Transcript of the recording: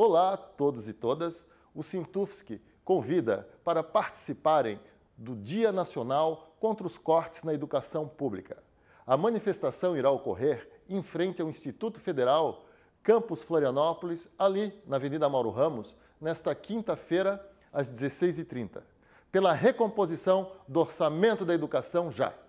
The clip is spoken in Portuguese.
Olá a todos e todas. O Sintufsk convida para participarem do Dia Nacional contra os Cortes na Educação Pública. A manifestação irá ocorrer em frente ao Instituto Federal Campus Florianópolis, ali na Avenida Mauro Ramos, nesta quinta-feira, às 16h30, pela recomposição do Orçamento da Educação já.